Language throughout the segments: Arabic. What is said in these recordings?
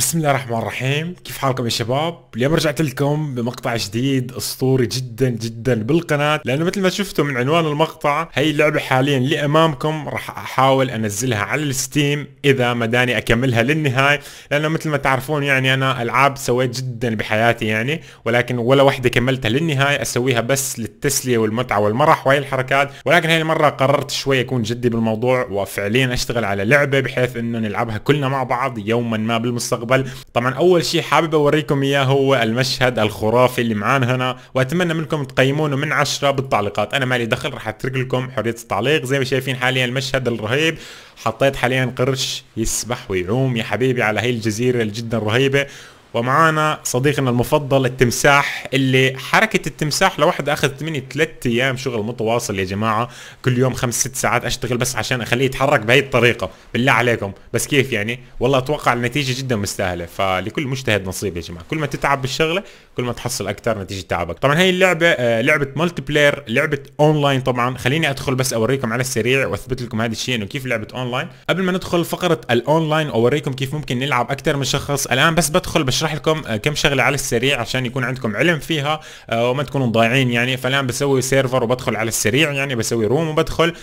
بسم الله الرحمن الرحيم كيف حالكم يا شباب اليوم رجعت لكم بمقطع جديد اسطوري جدا جدا بالقناة لانه مثل ما شفتوا من عنوان المقطع هي اللعبة حاليا اللي امامكم راح احاول انزلها على الستيم اذا ما داني اكملها للنهاية لانه مثل ما تعرفون يعني انا العاب سويت جدا بحياتي يعني ولكن ولا وحدة كملتها للنهاية اسويها بس للتسلية والمتعة والمرح وهي الحركات ولكن هاي المرة قررت شوي اكون جدي بالموضوع وفعليا اشتغل على لعبة بحيث انه نلعبها كلنا مع بعض يوما ما بالمستقبل المستقبل طبعا اول شيء حابب اوريكم اياه هو المشهد الخرافي اللي معانا هنا واتمنى منكم تقيمونه من عشرة بالتعليقات انا مالي دخل راح اترك لكم حريه التعليق زي ما شايفين حاليا المشهد الرهيب حطيت حاليا قرش يسبح ويعوم يا حبيبي على هاي الجزيره الجدا رهيبه ومعانا صديقنا المفضل التمساح اللي حركة التمساح لوحدها أخذت مني ثلاث أيام شغل متواصل يا جماعة كل يوم خمس ست ساعات أشتغل بس عشان أخليه يتحرك بهي الطريقة بالله عليكم بس كيف يعني والله أتوقع النتيجة جدا مستاهلة فلكل مجتهد نصيب يا جماعة كل ما تتعب بالشغلة كل ما تحصل أكثر نتيجة تعبك طبعا هي اللعبة آه، لعبة مالتي بلاير لعبة أونلاين طبعا خليني أدخل بس أوريكم على السريع وأثبت لكم هذا الشيء إنه كيف لعبة أونلاين قبل ما ندخل فقرة الأونلاين أوريكم كيف ممكن نلعب أكثر من شخص الآن بس بدخل بش بشرح لكم آه، كم شغله على السريع عشان يكون عندكم علم فيها آه، وما تكونوا ضايعين يعني فالان بسوي سيرفر وبدخل على السريع يعني بسوي روم وبدخل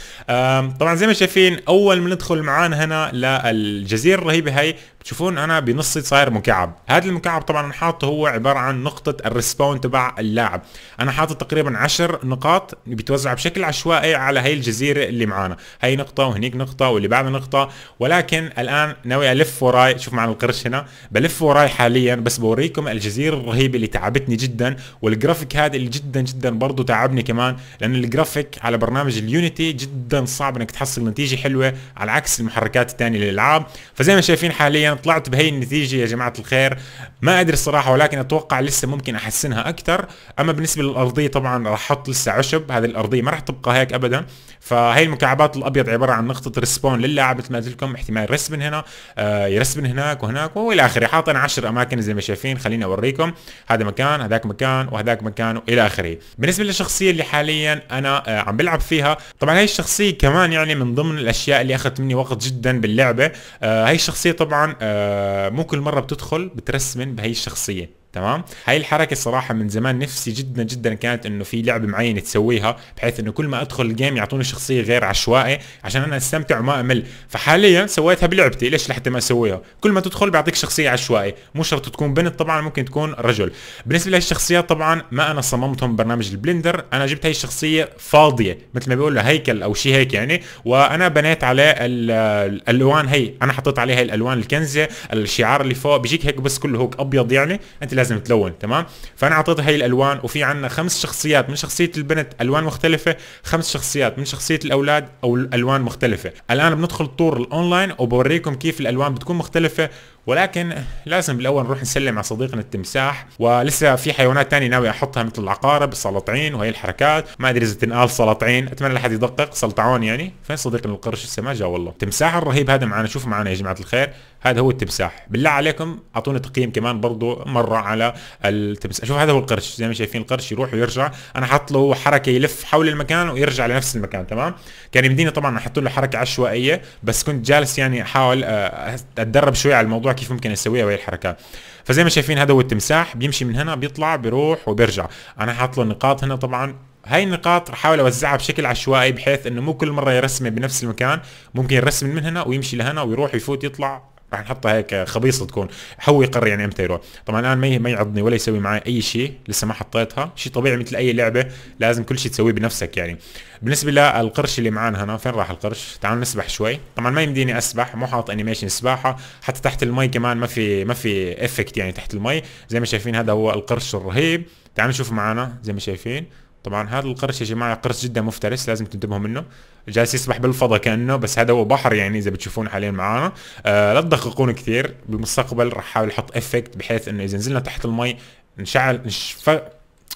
طبعا زي ما شايفين اول ما ندخل معانا هنا للجزيره الرهيبه هي تشوفون انا بنصي صاير مكعب هذا المكعب طبعا حاطه هو عباره عن نقطه الريسبون تبع اللاعب انا حاطط تقريبا 10 نقاط بتوزع بشكل عشوائي على هي الجزيره اللي معانا هي نقطه وهنيك نقطه واللي بعدها نقطه ولكن الان ناوي الف وراي شوف معنا القرش هنا بلف وراي حاليا بس بوريكم الجزيره الرهيبه اللي تعبتني جدا والجرافيك هذا اللي جدا جدا برضه تعبني كمان لان الجرافيك على برنامج اليونيتي جدا صعب انك تحصل نتيجه حلوه على عكس المحركات الثانيه للالعاب فزي ما شايفين حاليا طلعت بهي النتيجة يا جماعة الخير ما أدري الصراحة ولكن أتوقع لسه ممكن أحسنها أكثر أما بالنسبة للأرضية طبعا راح أحط لسه عشب هذه الأرضية ما راح تبقى هيك أبدا فهي المكعبات الأبيض عبارة عن نقطة ريسبون للاعب مثل ما قلت لكم احتمال من هنا آه من هناك وهناك وإلى آخره حاطين 10 أماكن زي ما شايفين خليني أوريكم هذا مكان هذاك مكان وهذاك مكان وإلى آخره بالنسبة للشخصية اللي حاليا أنا آه عم بلعب فيها طبعا هي الشخصية كمان يعني من ضمن الأشياء اللي أخذت مني وقت جدا باللعبة آه هي الشخصية طبعا آه، ممكن مره بتدخل بترسمن بهي الشخصيه تمام هاي الحركه صراحه من زمان نفسي جدا جدا كانت انه في لعبه معينه تسويها بحيث انه كل ما ادخل الجيم يعطوني شخصيه غير عشوائي عشان انا استمتع وما امل فحاليا سويتها بلعبتي ليش لحتى ما اسويها كل ما تدخل بيعطيك شخصيه عشوائي مو شرط تكون بنت طبعا ممكن تكون رجل بالنسبه للشخصيات طبعا ما انا صممتهم برنامج البلندر انا جبت هاي الشخصيه فاضيه مثل ما بيقولوا هيكل او شيء هيك يعني وانا بنيت عليه الالوان هي انا حطيت عليها الالوان الكنزه الشعار اللي فوق بيجيك هيك بس كله هوك ابيض يعني انت لازم لازم تلون تمام فانا اعطيتها هي الالوان وفي عندنا خمس شخصيات من شخصيه البنت الوان مختلفه خمس شخصيات من شخصيه الاولاد او الوان مختلفه الان بندخل الطور الاونلاين وبوريكم كيف الالوان بتكون مختلفه ولكن لازم بالاول نروح نسلم على صديقنا التمساح ولسه في حيوانات ثانيه ناوي احطها مثل العقارب السلاطعين وهي الحركات ما ادري اذا تنقال سلاطعين اتمنى لحد يدقق سلطعون يعني فين صديقنا القرش لسه ما جاء والله التمساح الرهيب هذا معنا شوف معنا يا جماعه الخير هذا هو التمساح بالله عليكم اعطونا تقييم كمان برضو مره على التمساح شوف هذا هو القرش زي ما شايفين القرش يروح ويرجع انا حاط له حركه يلف حول المكان ويرجع لنفس المكان تمام كان يمديني طبعا احط له حركه عشوائيه بس كنت جالس يعني احاول آه، اتدرب شوي على الموضوع كيف ممكن اسويها وهي الحركات فزي ما شايفين هذا هو التمساح بيمشي من هنا بيطلع بيروح وبيرجع انا حاط له نقاط هنا طبعا هاي النقاط رح احاول اوزعها بشكل عشوائي بحيث انه مو كل مره يرسمه بنفس المكان ممكن يرسم من هنا ويمشي لهنا ويروح يفوت يطلع راح نحطها هيك خبيصه تكون حوي يقرر يعني امتى يروح طبعا الان ما ما يعضني ولا يسوي معي اي شيء لسه ما حطيتها شيء طبيعي مثل اي لعبه لازم كل شيء تسويه بنفسك يعني بالنسبه للقرش اللي معانا هنا فين راح القرش تعالوا نسبح شوي طبعا ما يمديني اسبح مو حاط انيميشن سباحه حتى تحت المي كمان ما في ما في افكت يعني تحت المي زي ما شايفين هذا هو القرش الرهيب تعالوا نشوف معانا زي ما شايفين طبعا هذا القرش يا جماعه قرش جدا مفترس لازم تنتبهوا منه جالس يسبح بالفضاء كانه بس هذا هو بحر يعني اذا بتشوفون حاليا معانا آه لا تدققون كثير بالمستقبل راح احاول احط افكت بحيث انه اذا نزلنا تحت المي نشعل نشف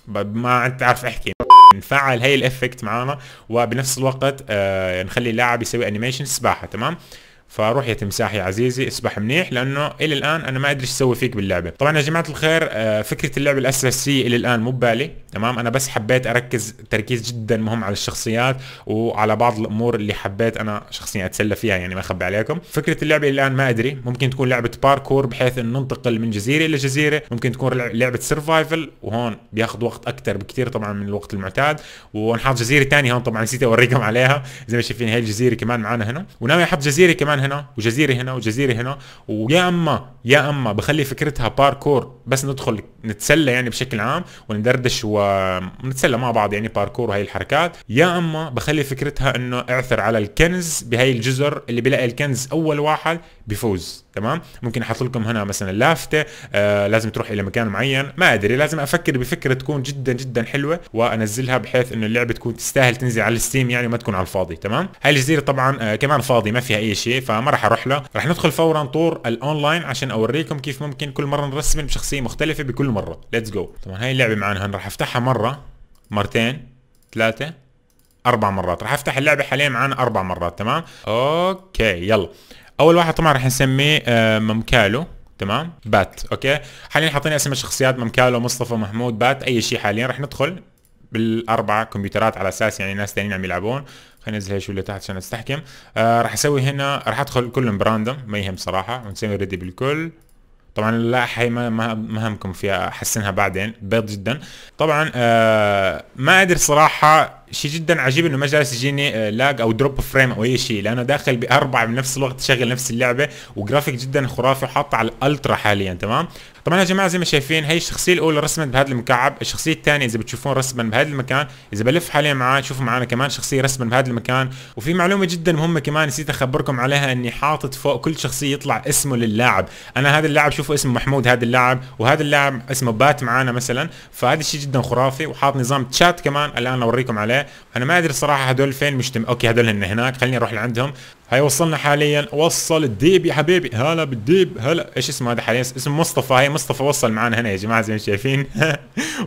ما عاد عارف احكي نفعل هاي الافكت معانا وبنفس الوقت آه نخلي اللاعب يسوي انيميشن سباحه تمام فروح يا تمساح يا عزيزي اسبح منيح لانه الى الان انا ما ادري ايش اسوي فيك باللعبه طبعا يا جماعه الخير آه، فكره اللعبه الاساسيه الى الان مو ببالي تمام انا بس حبيت اركز تركيز جدا مهم على الشخصيات وعلى بعض الامور اللي حبيت انا شخصيا اتسلى فيها يعني ما اخبي عليكم فكره اللعبه الى الان ما ادري ممكن تكون لعبه باركور بحيث ان ننتقل من جزيره الى جزيره ممكن تكون لعبه سرفايفل وهون بياخذ وقت اكثر بكثير طبعا من الوقت المعتاد ونحط جزيره ثانيه هون طبعا نسيت اوريكم عليها زي ما شايفين هي الجزيره كمان معنا هنا وناوي احط جزيره كمان هنا وجزيره هنا وجزيره هنا ويا اما يا اما بخلي فكرتها باركور بس ندخل نتسلى يعني بشكل عام وندردش ونتسلى مع بعض يعني باركور وهي الحركات يا اما بخلي فكرتها انه اعثر على الكنز بهي الجزر اللي بلاقي الكنز اول واحد بيفوز تمام ممكن احط لكم هنا مثلا لافته آه لازم تروح الى مكان معين ما ادري لازم افكر بفكره تكون جدا جدا حلوه وانزلها بحيث انه اللعبه تكون تستاهل تنزل على الستيم يعني ما تكون على الفاضي تمام هاي الجزيره طبعا آه كمان فاضي ما فيها اي شيء فما راح اروح لها راح ندخل فورا طور الاونلاين عشان اوريكم كيف ممكن كل مره نرسم بشخصيه مختلفه بكل مره ليتس جو طبعا هاي اللعبه معنا هن راح افتحها مره مرتين ثلاثه اربع مرات راح افتح اللعبه حاليا معانا اربع مرات تمام اوكي يلا اول واحد طبعا راح نسميه آه، ممكالو تمام بات اوكي حاليا حاطين اسم الشخصيات ممكالو مصطفى محمود بات اي شيء حاليا راح ندخل بالاربع كمبيوترات على اساس يعني ناس ثانيين عم يلعبون خلينا ننزل شوي لتحت عشان نستحكم آه راح اسوي هنا راح ادخل كلهم براندوم ما يهم صراحه ونسوي ريدي بالكل طبعا لا حي ما ما همكم فيها احسنها بعدين بيض جدا طبعا آه ما ادري صراحه شيء جدا عجيب انه ما جالس يجيني لاج آه، او دروب فريم او اي شيء لانه داخل باربعه بنفس الوقت شغل نفس اللعبه وجرافيك جدا خرافي وحاطه على الالترا حاليا تمام طبعا يا جماعه زي ما شايفين هي الشخصيه الاولى رسمت بهذا المكعب الشخصيه الثانيه اذا بتشوفون رسما بهذا المكان اذا بلف حاليا معاه شوفوا معنا كمان شخصيه رسما بهذا المكان وفي معلومه جدا مهمه كمان نسيت اخبركم عليها اني حاطط فوق كل شخصيه يطلع اسمه للاعب انا هذا اللاعب شوفوا اسمه محمود هذا اللاعب وهذا اللاعب اسمه بات معانا مثلا فهذا الشيء جدا خرافي وحاط نظام تشات كمان الان اوريكم عليه انا ما ادري صراحه هدول فين مجتمع اوكي هدول هن هناك خليني اروح لعندهم هاي وصلنا حاليا وصل الديب يا حبيبي هلا بالديب هلا ايش اسمه هذا حاليا اسمه مصطفى هاي مصطفى وصل معنا هنا يا جماعه زي ما شايفين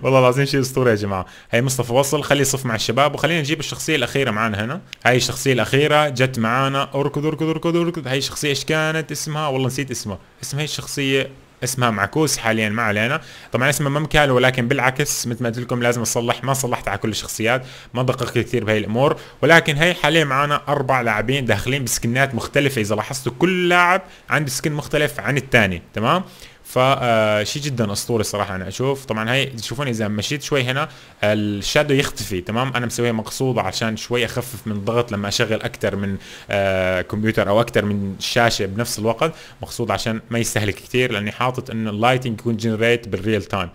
والله العظيم شيء اسطوري يا جماعه هاي مصطفى وصل خليه يصف مع الشباب وخلينا نجيب الشخصيه الاخيره معنا هنا هاي الشخصيه الاخيره جت معنا اركض اركض اركض اركض هاي الشخصيه ايش كانت اسمها والله نسيت اسمها اسم هاي الشخصيه اسمها معكوس حاليا ما علينا طبعا اسمها ممكال ولكن بالعكس مثل ما قلت لكم لازم اصلح ما صلحت على كل الشخصيات ما دققت كثير بهي الامور ولكن هي حاليا معنا اربع لاعبين داخلين بسكنات مختلفه اذا لاحظتوا كل لاعب عنده سكن مختلف عن الثاني تمام فشي آه، جدا اسطوري صراحه انا اشوف طبعا هاي تشوفون اذا مشيت شوي هنا الشادو يختفي تمام انا مسويها مقصوده عشان شوي اخفف من الضغط لما اشغل اكثر من آه، كمبيوتر او اكثر من شاشه بنفس الوقت مقصود عشان ما يستهلك كثير لاني حاطط انه اللايتنج يكون جنريت بالريل تايم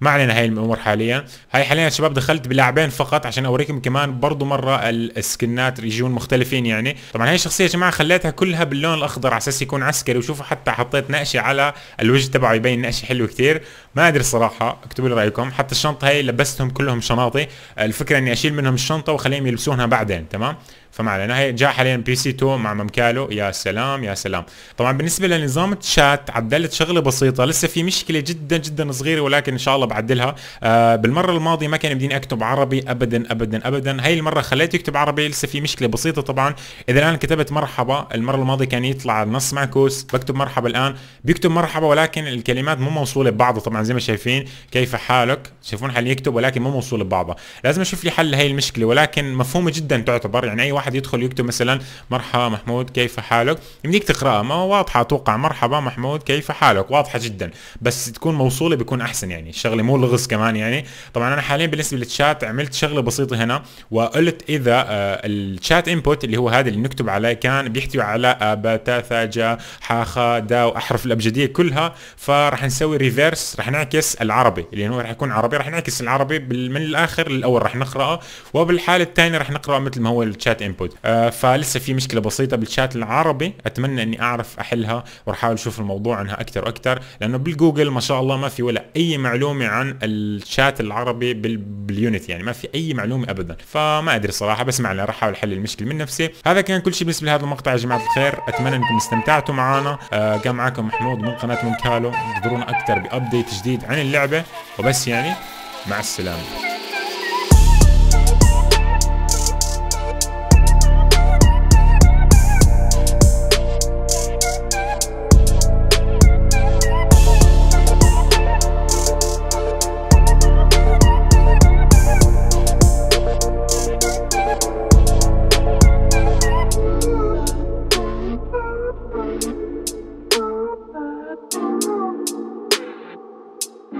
ما علينا هاي الامور حاليا هاي حاليا شباب دخلت بلاعبين فقط عشان اوريكم كمان برضو مره السكنات يجون مختلفين يعني طبعا هاي الشخصيه يا جماعه خليتها كلها باللون الاخضر على اساس يكون عسكري وشوفوا حتى حطيت نقشه على الوجه تبعه يبين نقشه حلو كثير ما ادري صراحه اكتبوا لي رايكم حتى الشنطه هاي لبستهم كلهم شناطي الفكره اني اشيل منهم الشنطه واخليهم يلبسونها بعدين تمام فما علينا هي جاء حاليا بي سي 2 مع ممكالو يا سلام يا سلام طبعا بالنسبه لنظام الشات عدلت شغله بسيطه لسه في مشكله جدا جدا صغيره ولكن ان شاء الله بعدلها آه بالمره الماضيه ما كان بديني اكتب عربي ابدا ابدا ابدا هاي المره خليته يكتب عربي لسه في مشكله بسيطه طبعا اذا الان كتبت مرحبا المره الماضيه كان يطلع النص معكوس بكتب مرحبا الان بيكتب مرحبا ولكن الكلمات مو موصوله ببعضها طبعا زي ما شايفين كيف حالك شايفون حاليا يكتب ولكن مو موصوله ببعضها لازم اشوف لي حل هاي المشكله ولكن مفهومه جدا تعتبر يعني اي واحد يدخل يكتب مثلا مرحبا محمود كيف حالك يمديك تقراها ما واضحه اتوقع مرحبا محمود كيف حالك واضحه جدا بس تكون موصوله بيكون احسن يعني الشغله مو لغز كمان يعني طبعا انا حاليا بالنسبه للتشات عملت شغله بسيطه هنا وقلت اذا آه، الشات انبوت اللي هو هذا اللي نكتب عليه كان بيحتوي على ج ثاجا حاخا د واحرف الابجديه كلها فراح نسوي ريفيرس راح نعكس العربي اللي هو راح يكون عربي راح نعكس العربي من الاخر للاول راح نقراه وبالحاله الثانيه راح نقراه مثل ما هو الشات الانبوت آه فلسه في مشكله بسيطه بالشات العربي اتمنى اني اعرف احلها وراح احاول اشوف الموضوع عنها اكثر واكثر لانه بالجوجل ما شاء الله ما في ولا اي معلومه عن الشات العربي باليونت يعني ما في اي معلومه ابدا فما ادري صراحه بس معنا راح احاول احل المشكله من نفسي هذا كان كل شيء بالنسبه لهذا المقطع يا جماعه الخير اتمنى انكم استمتعتوا معنا آه كان معكم محمود من قناه مونكالو تقدرون اكثر بابديت جديد عن اللعبه وبس يعني مع السلامه